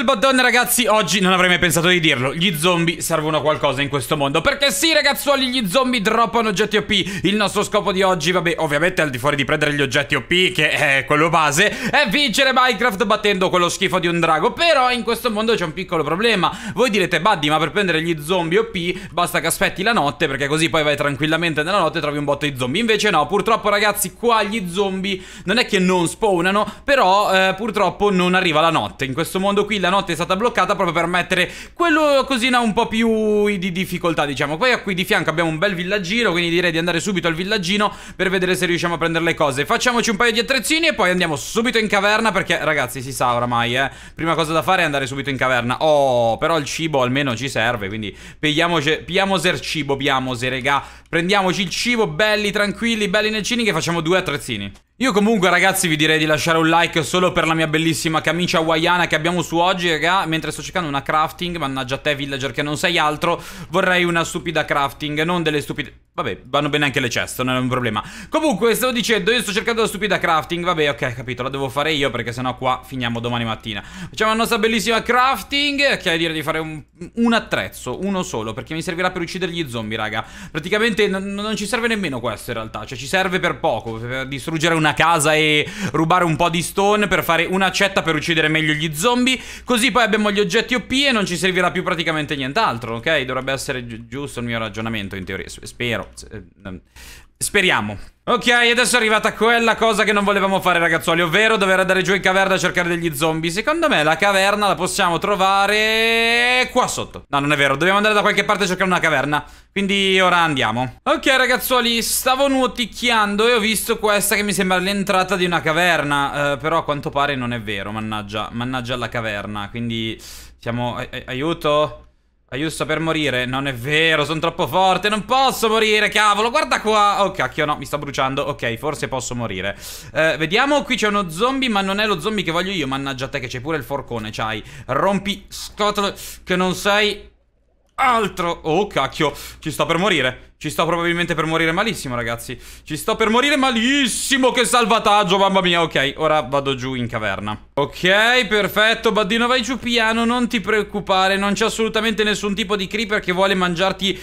del botton, ragazzi, oggi non avrei mai pensato di dirlo. Gli zombie servono a qualcosa in questo mondo. Perché sì, ragazzuoli, gli zombie droppano oggetti OP. Il nostro scopo di oggi, vabbè, ovviamente al di fuori di prendere gli oggetti OP, che è quello base, è vincere Minecraft battendo quello schifo di un drago. Però in questo mondo c'è un piccolo problema. Voi direte, Buddy, ma per prendere gli zombie OP basta che aspetti la notte, perché così poi vai tranquillamente nella notte e trovi un botto di zombie. Invece no, purtroppo, ragazzi, qua gli zombie non è che non spawnano, però eh, purtroppo non arriva la notte. In questo mondo qui la notte è stata bloccata proprio per mettere quello cosina un po' più di difficoltà, diciamo. Poi qui di fianco abbiamo un bel villaggino, quindi direi di andare subito al villaggino per vedere se riusciamo a prendere le cose. Facciamoci un paio di attrezzini e poi andiamo subito in caverna perché, ragazzi, si sa oramai, eh. Prima cosa da fare è andare subito in caverna. Oh, però il cibo almeno ci serve, quindi pigliamoci, cibo, pigliamoci, regà. Prendiamoci il cibo, belli, tranquilli, belli nel cini che facciamo due attrezzini. Io comunque ragazzi vi direi di lasciare un like solo per la mia bellissima camicia hawaiana che abbiamo su oggi raga Mentre sto cercando una crafting, mannaggia te villager che non sei altro Vorrei una stupida crafting, non delle stupide... Vabbè, vanno bene anche le chest, non è un problema Comunque, stavo dicendo, io sto cercando la stupida crafting Vabbè, ok, capito, la devo fare io perché sennò qua finiamo domani mattina Facciamo la nostra bellissima crafting Che è dire di fare un, un attrezzo, uno solo Perché mi servirà per uccidere gli zombie, raga Praticamente non, ci serve nemmeno questo in realtà Cioè ci serve per poco, per distruggere una una casa e rubare un po' di stone per fare un'accetta per uccidere meglio gli zombie. Così poi abbiamo gli oggetti OP e non ci servirà più praticamente nient'altro, ok? Dovrebbe essere gi giusto il mio ragionamento in teoria, spero. Ehm, speriamo. Ok, adesso è arrivata quella cosa che non volevamo fare, ragazzuoli, ovvero dover andare giù in caverna a cercare degli zombie. Secondo me la caverna la possiamo trovare qua sotto. No, non è vero, dobbiamo andare da qualche parte a cercare una caverna. Quindi ora andiamo. Ok, ragazzuoli, stavo nuoticchiando e ho visto questa che mi sembra l'entrata di una caverna. Eh, però a quanto pare non è vero, mannaggia, mannaggia la caverna. Quindi siamo... Ai aiuto... Aiuto sto per morire Non è vero, sono troppo forte Non posso morire, cavolo, guarda qua Oh cacchio, no, mi sta bruciando Ok, forse posso morire eh, Vediamo, qui c'è uno zombie Ma non è lo zombie che voglio io Mannaggia te che c'è pure il forcone C'hai, rompi scotole Che non sei altro Oh cacchio, ci sto per morire ci sto probabilmente per morire malissimo, ragazzi. Ci sto per morire malissimo. Che salvataggio, mamma mia. Ok, ora vado giù in caverna. Ok, perfetto. Baddino, vai giù piano. Non ti preoccupare. Non c'è assolutamente nessun tipo di creeper che vuole mangiarti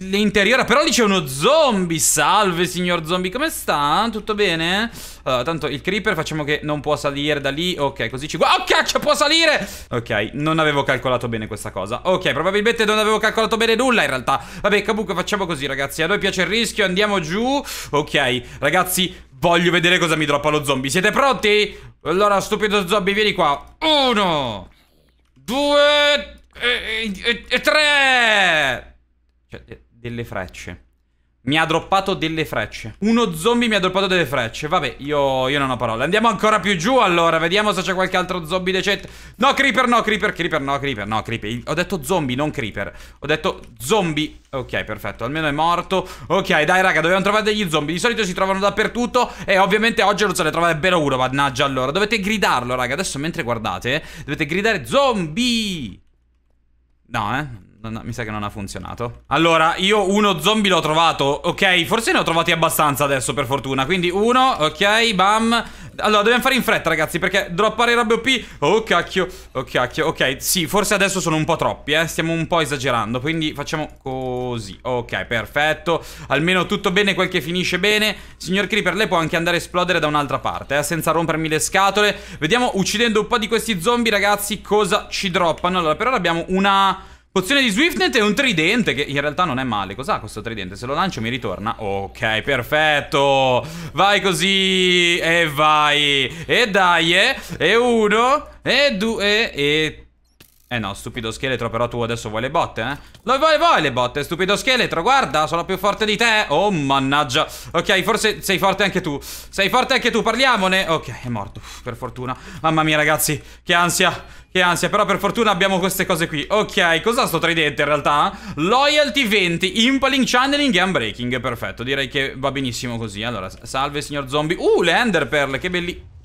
l'interiore. Però lì c'è uno zombie. Salve, signor zombie. Come sta? Tutto bene? Allora, tanto il creeper facciamo che non può salire da lì. Ok, così ci... Oh, cacchio, può salire! Ok, non avevo calcolato bene questa cosa. Ok, probabilmente non avevo calcolato bene nulla, in realtà. Vabbè, comunque facciamo così, ragazzi ragazzi. A noi piace il rischio, andiamo giù. Ok, ragazzi, voglio vedere cosa mi droppa lo zombie. Siete pronti? Allora, stupido zombie, vieni qua. Uno, due e, eh, eh, e, e tre. Cioè, delle frecce. Mi ha droppato delle frecce. Uno zombie mi ha droppato delle frecce. Vabbè, io, io non ho parole. Andiamo ancora più giù allora. Vediamo se c'è qualche altro zombie decente. No, creeper, no, creeper, creeper, no, creeper, no, creeper. Ho detto zombie, non creeper. Ho detto zombie. Ok, perfetto. Almeno è morto. Ok, dai, raga, dovevamo trovare degli zombie. Di solito si trovano dappertutto. E ovviamente oggi non se ne trovate davvero uno. Mannaggia, allora. Dovete gridarlo, raga. Adesso mentre guardate, dovete gridare zombie. No, eh non, mi sa che non ha funzionato. Allora, io uno zombie l'ho trovato. Ok, forse ne ho trovati abbastanza adesso, per fortuna. Quindi uno, ok, bam. Allora, dobbiamo fare in fretta, ragazzi, perché droppare robe OP... Oh, cacchio. Oh, cacchio. Ok, sì, forse adesso sono un po' troppi, eh. Stiamo un po' esagerando. Quindi facciamo così. Ok, perfetto. Almeno tutto bene quel che finisce bene. Signor Creeper, lei può anche andare a esplodere da un'altra parte, eh, senza rompermi le scatole. Vediamo, uccidendo un po' di questi zombie, ragazzi, cosa ci droppano. Allora, per ora abbiamo una... Pozione di Swiftnet e un tridente che in realtà non è male. Cos'ha questo tridente? Se lo lancio mi ritorna. Ok, perfetto. Vai così. E vai. E dai. Eh. E uno. E due. E eh no, stupido scheletro, però tu adesso vuoi le botte, eh? Lo vuoi, vuoi le botte, stupido scheletro, guarda, sono più forte di te Oh, mannaggia Ok, forse sei forte anche tu Sei forte anche tu, parliamone Ok, è morto, per fortuna Mamma mia, ragazzi, che ansia Che ansia, però per fortuna abbiamo queste cose qui Ok, cos'ha sto tridente in realtà? Loyalty 20, Impaling, Channeling e Unbreaking Perfetto, direi che va benissimo così Allora, salve signor zombie Uh, le Ender Pearl, che belli...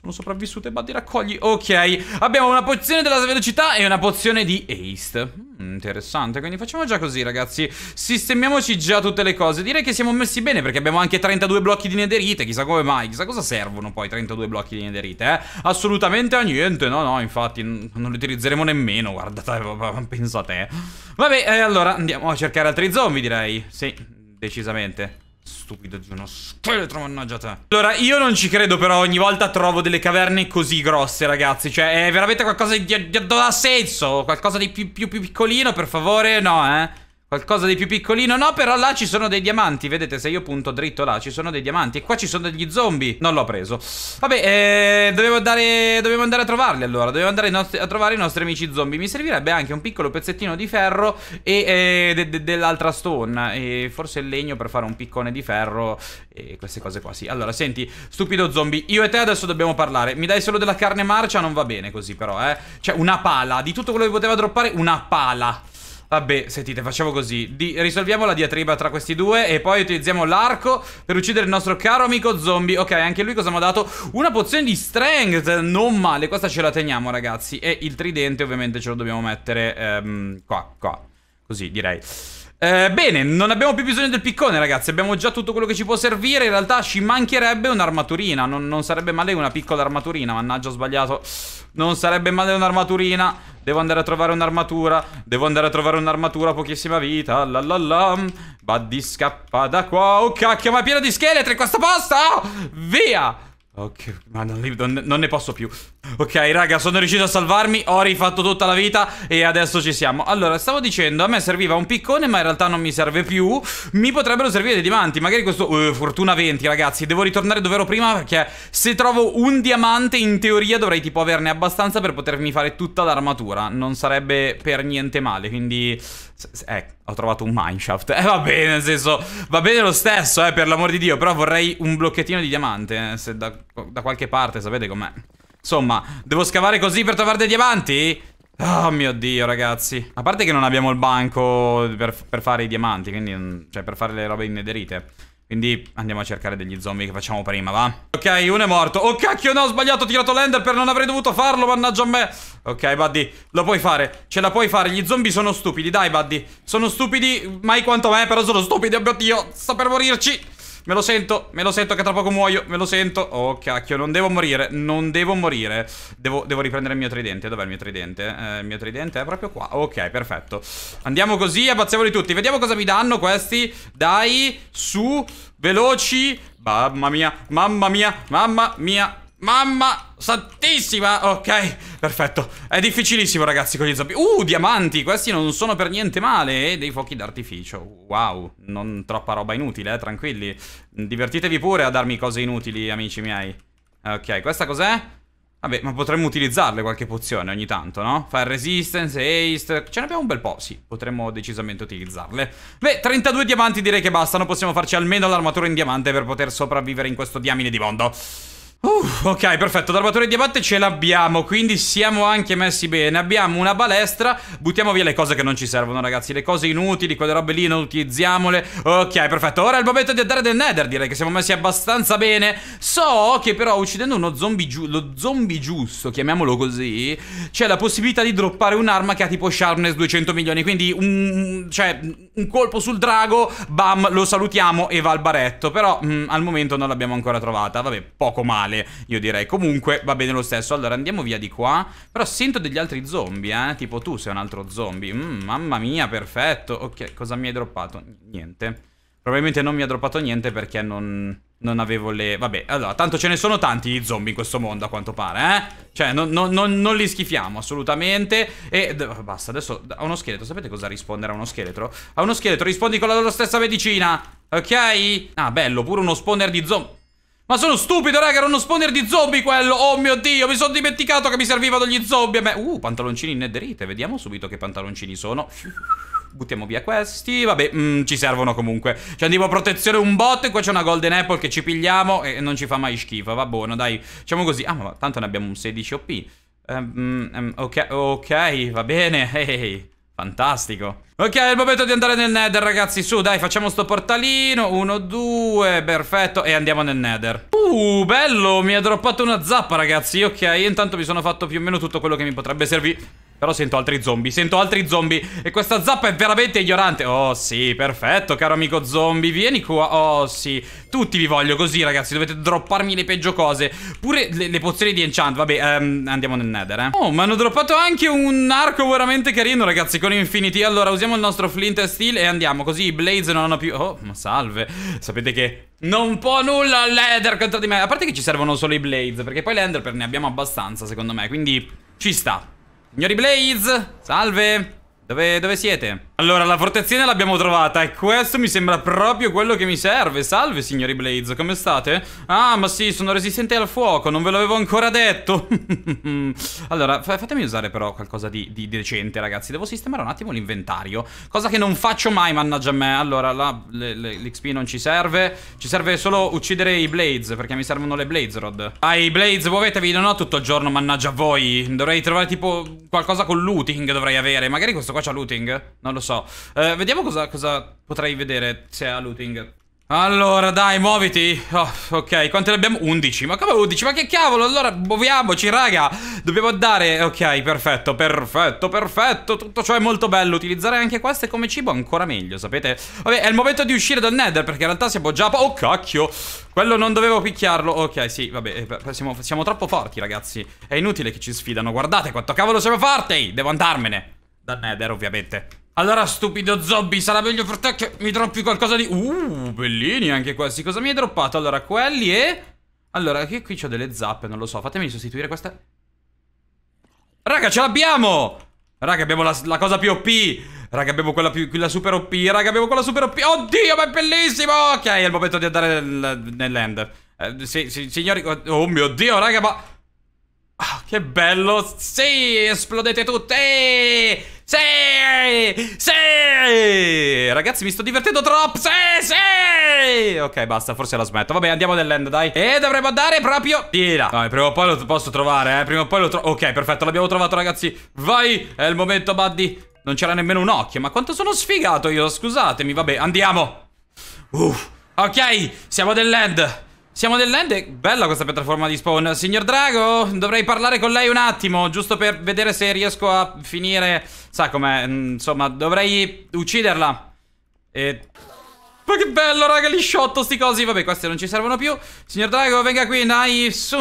Sono sopravvissute, batti raccogli. Ok, abbiamo una pozione della velocità e una pozione di haste. Mm, interessante, quindi facciamo già così, ragazzi. Sistemiamoci già tutte le cose. Direi che siamo messi bene perché abbiamo anche 32 blocchi di nederite. Chissà come mai, chissà cosa servono poi 32 blocchi di nederite, eh? Assolutamente a niente, no, no, infatti non li utilizzeremo nemmeno, guardate, pensa a te. Vabbè, eh, allora andiamo a cercare altri zombie, direi. Sì, decisamente. Stupido di uno scheletro, mannaggia te. Allora, io non ci credo, però ogni volta trovo delle caverne così grosse, ragazzi. Cioè, è veramente qualcosa di... di, di non ha senso. Qualcosa di più, più, più piccolino, per favore. No, eh. Qualcosa di più piccolino? No, però là ci sono dei diamanti. Vedete, se io punto dritto là, ci sono dei diamanti. E qua ci sono degli zombie. Non l'ho preso. Vabbè, eh, dovevo, andare, dovevo andare a trovarli allora. Dovevo andare a trovare i nostri amici zombie. Mi servirebbe anche un piccolo pezzettino di ferro e eh, de de dell'altra stone. E forse il legno per fare un piccone di ferro e queste cose qua, sì. Allora, senti, stupido zombie, io e te adesso dobbiamo parlare. Mi dai solo della carne marcia? Non va bene così però, eh. Cioè, una pala. Di tutto quello che poteva droppare, una pala. Vabbè, sentite, facciamo così Di Risolviamo la diatriba tra questi due E poi utilizziamo l'arco per uccidere il nostro caro amico zombie Ok, anche lui cosa mi ha dato? Una pozione di strength Non male, questa ce la teniamo ragazzi E il tridente ovviamente ce lo dobbiamo mettere ehm, Qua, qua Così direi eh, bene, non abbiamo più bisogno del piccone ragazzi Abbiamo già tutto quello che ci può servire In realtà ci mancherebbe un'armaturina non, non, sarebbe male una piccola armaturina Mannaggia ho sbagliato Non sarebbe male un'armaturina Devo andare a trovare un'armatura Devo andare a trovare un'armatura Pochissima vita La la la Buddy scappa da qua Oh cacchio ma è pieno di scheletri questo posto Via Ok, ma non, non, non, ne posso più Ok raga, sono riuscito a salvarmi Ho rifatto tutta la vita e adesso ci siamo Allora, stavo dicendo, a me serviva un piccone Ma in realtà non mi serve più Mi potrebbero servire dei diamanti, magari questo uh, Fortuna 20 ragazzi, devo ritornare dove ero prima Perché se trovo un diamante In teoria dovrei tipo averne abbastanza Per potermi fare tutta l'armatura Non sarebbe per niente male Quindi eh, ho trovato un mineshaft. Eh, va bene, nel senso, va bene lo stesso, eh, per l'amor di Dio. Però vorrei un blocchettino di diamante, eh, se da, da qualche parte, sapete com'è. Insomma, devo scavare così per trovare dei diamanti? Oh mio Dio, ragazzi. A parte che non abbiamo il banco per, per fare i diamanti, quindi... Mm, cioè, per fare le robe inederite. Quindi andiamo a cercare degli zombie che facciamo prima, va? Ok, uno è morto. Oh, cacchio, no, ho sbagliato, ho tirato l'ender per non avrei dovuto farlo, mannaggia a me. Ok, Buddy, lo puoi fare, ce la puoi fare. Gli zombie sono stupidi, dai, Buddy. Sono stupidi, mai quanto me, però sono stupidi, oh mio Dio, sta per morirci. Me lo sento, me lo sento che tra poco muoio, me lo sento Oh cacchio, non devo morire, non devo morire Devo, devo riprendere il mio tridente, dov'è il mio tridente? Eh, il mio tridente è proprio qua, ok perfetto Andiamo così, abbazziamoli tutti Vediamo cosa mi danno questi Dai, su, veloci Mamma mia, mamma mia, mamma mia Mamma santissima Ok, perfetto È difficilissimo ragazzi con gli zombie Uh, diamanti Questi non sono per niente male E eh, dei fuochi d'artificio Wow, non troppa roba inutile, eh, tranquilli Divertitevi pure a darmi cose inutili, amici miei Ok, questa cos'è? Vabbè, ma potremmo utilizzarle qualche pozione ogni tanto, no? Fire resistance, haste... Ce ne abbiamo un bel po', sì. Potremmo decisamente utilizzarle. Beh, 32 diamanti direi che bastano. Possiamo farci almeno l'armatura in diamante per poter sopravvivere in questo diamine di mondo. Uh, ok, perfetto, l'armatore di diamante ce l'abbiamo, quindi siamo anche messi bene. Abbiamo una balestra, buttiamo via le cose che non ci servono, ragazzi. Le cose inutili, quelle robe lì non utilizziamole. Ok, perfetto, ora è il momento di andare nel nether, direi che siamo messi abbastanza bene. So che però uccidendo uno zombie giusto, lo zombie giusto, chiamiamolo così, c'è la possibilità di droppare un'arma che ha tipo sharpness 200 milioni, quindi un, cioè, un colpo sul drago, bam, lo salutiamo e va al baretto. Però mh, mm, al momento non l'abbiamo ancora trovata, vabbè, poco male male, io direi. Comunque, va bene lo stesso. Allora, andiamo via di qua. Però sento degli altri zombie, eh. Tipo tu sei un altro zombie. Mm, mamma mia, perfetto. Ok, cosa mi hai droppato? Niente. Probabilmente non mi ha droppato niente perché non... Non avevo le... Vabbè, allora, tanto ce ne sono tanti di zombie in questo mondo, a quanto pare, eh? Cioè, non, non, non, non li schifiamo, assolutamente. E... Basta, adesso... A uno scheletro, sapete cosa rispondere a uno scheletro? A uno scheletro rispondi con la loro stessa medicina, ok? Ah, bello, pure uno spawner di zombie... Ma sono stupido, raga, era uno spawner di zombie quello Oh mio Dio, mi sono dimenticato che mi servivano gli zombie Beh, uh, pantaloncini netherite Vediamo subito che pantaloncini sono Buttiamo via questi, vabbè, mm, ci servono comunque Ci andiamo a protezione un bot E qua c'è una golden apple che ci pigliamo E non ci fa mai schifo, va buono, dai Facciamo così, ah ma tanto ne abbiamo un 16 OP um, um, okay, ok, va bene, ehi hey. Fantastico. Ok, è il momento di andare nel nether, ragazzi. Su, dai, facciamo sto portalino. Uno, due, perfetto. E andiamo nel nether. Uh, bello, mi ha droppato una zappa, ragazzi. Ok, intanto mi sono fatto più o meno tutto quello che mi potrebbe servire. Però sento altri zombie, sento altri zombie E questa zappa è veramente ignorante Oh sì, perfetto caro amico zombie Vieni qua, oh sì Tutti vi voglio così ragazzi, dovete dropparmi le peggio cose Pure le, le pozioni di enchant Vabbè, um, andiamo nel nether eh Oh, mi hanno droppato anche un arco veramente carino ragazzi Con infinity Allora, usiamo il nostro flint e steel e andiamo Così i blaze non hanno più Oh, ma salve Sapete che non può nulla l'Ether contro di me A parte che ci servono solo i blaze Perché poi l'Enderper ne abbiamo abbastanza secondo me Quindi ci sta Signori Blaze, salve. Dove, dove siete? Allora, la protezione l'abbiamo trovata e questo mi sembra proprio quello che mi serve. Salve, signori Blaze, come state? Ah, ma sì, sono resistente al fuoco, non ve l'avevo ancora detto. allora, fatemi usare però qualcosa di, di, decente, ragazzi. Devo sistemare un attimo l'inventario, cosa che non faccio mai, mannaggia a me. Allora, l'XP non ci serve, ci serve solo uccidere i Blaze, perché mi servono le Blaze Rod. Ah, i Blaze, muovetevi, non ho tutto il giorno, mannaggia a voi. Dovrei trovare tipo qualcosa con looting, dovrei avere. Magari questo qua c'ha looting? Non lo so so. Eh, vediamo cosa, cosa, potrei vedere se ha looting. Allora, dai, muoviti. Oh, ok, quante ne abbiamo? 11. Ma come 11? Ma che cavolo? Allora, muoviamoci, raga. Dobbiamo andare. Ok, perfetto, perfetto, perfetto. Tutto ciò è molto bello. Utilizzare anche queste come cibo ancora meglio, sapete? Vabbè, è il momento di uscire dal nether, perché in realtà siamo già... Oh, cacchio. Quello non dovevo picchiarlo. Ok, sì, vabbè, eh, siamo, siamo troppo forti, ragazzi. È inutile che ci sfidano. Guardate quanto cavolo siamo forti. Devo andarmene. Dal nether, ovviamente. Allora, stupido zombie, sarà meglio per te che mi droppi qualcosa di... Uh, bellini anche questi. Cosa mi hai droppato? Allora, quelli e... Allora, che qui c'ho delle zappe, non lo so. Fatemi sostituire queste. Raga, ce l'abbiamo! Raga, abbiamo la, la, cosa più OP! Raga, abbiamo quella, più, quella super OP! Raga, abbiamo quella super OP! Oddio, ma è bellissimo! Ok, è il momento di andare nel, nell'end. Eh, si, si, signori... Oh, oh mio Dio, raga, ma... Ah, che bello! Sì, esplodete tutte! Sì! Sì! Ragazzi, mi sto divertendo troppo! Sì, sì! Ok, basta, forse la smetto. Vabbè, andiamo nell'end, dai. E dovremmo andare proprio... Tira! No, prima o poi lo posso trovare, eh. Prima o poi lo trovo... Ok, perfetto, l'abbiamo trovato, ragazzi. Vai! È il momento, buddy. Non c'era nemmeno un occhio. Ma quanto sono sfigato io, scusatemi. Vabbè, andiamo. Uff. Ok, siamo nell'end. Siamo nell'end bella questa piattaforma di spawn Signor Drago, dovrei parlare con lei un attimo Giusto per vedere se riesco a finire Sa com'è, mm, insomma, dovrei ucciderla E... Ma che bello raga, li shotto sti cosi Vabbè, questi non ci servono più Signor Drago, venga qui, dai, su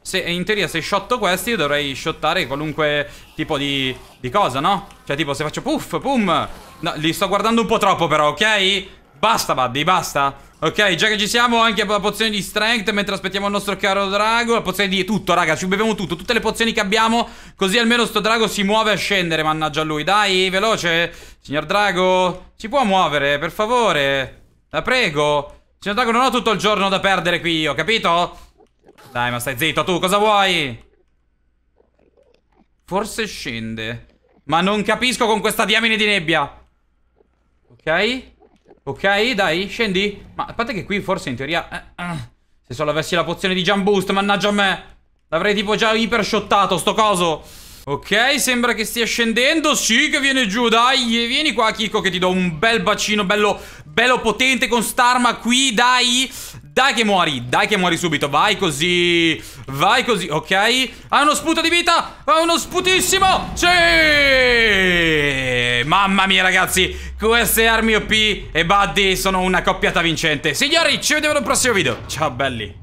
se, In teoria se shotto questi dovrei shottare qualunque tipo di, di cosa, no? Cioè tipo se faccio puff, pum No, li sto guardando un po' troppo però, ok? Basta Buddy, basta Ok, già che ci siamo, anche la pozione di strength Mentre aspettiamo il nostro caro drago La pozione di tutto, raga, ci beviamo tutto Tutte le pozioni che abbiamo Così almeno sto drago si muove a scendere, mannaggia lui Dai, veloce Signor drago, si può muovere, per favore La prego Signor drago, non ho tutto il giorno da perdere qui io, capito? Dai, ma stai zitto tu, cosa vuoi? Forse scende Ma non capisco con questa diamine di nebbia Ok Ok, dai, scendi. Ma a parte che qui forse in teoria... Eh, eh, se solo avessi la pozione di jump boost, mannaggia a me. L'avrei tipo già ipershottato, sto coso. Ok, sembra che stia scendendo. Sì, che viene giù, dai. Vieni qua, Kiko, che ti do un bel bacino, bello, bello potente con starma qui, dai. Dai che muori, dai che muori subito, vai così, vai così, ok? Ha uno sputo di vita, ha uno sputissimo, sì! Mamma mia ragazzi, queste armi OP e Buddy sono una coppiata vincente. Signori, ci vediamo nel prossimo video, ciao belli!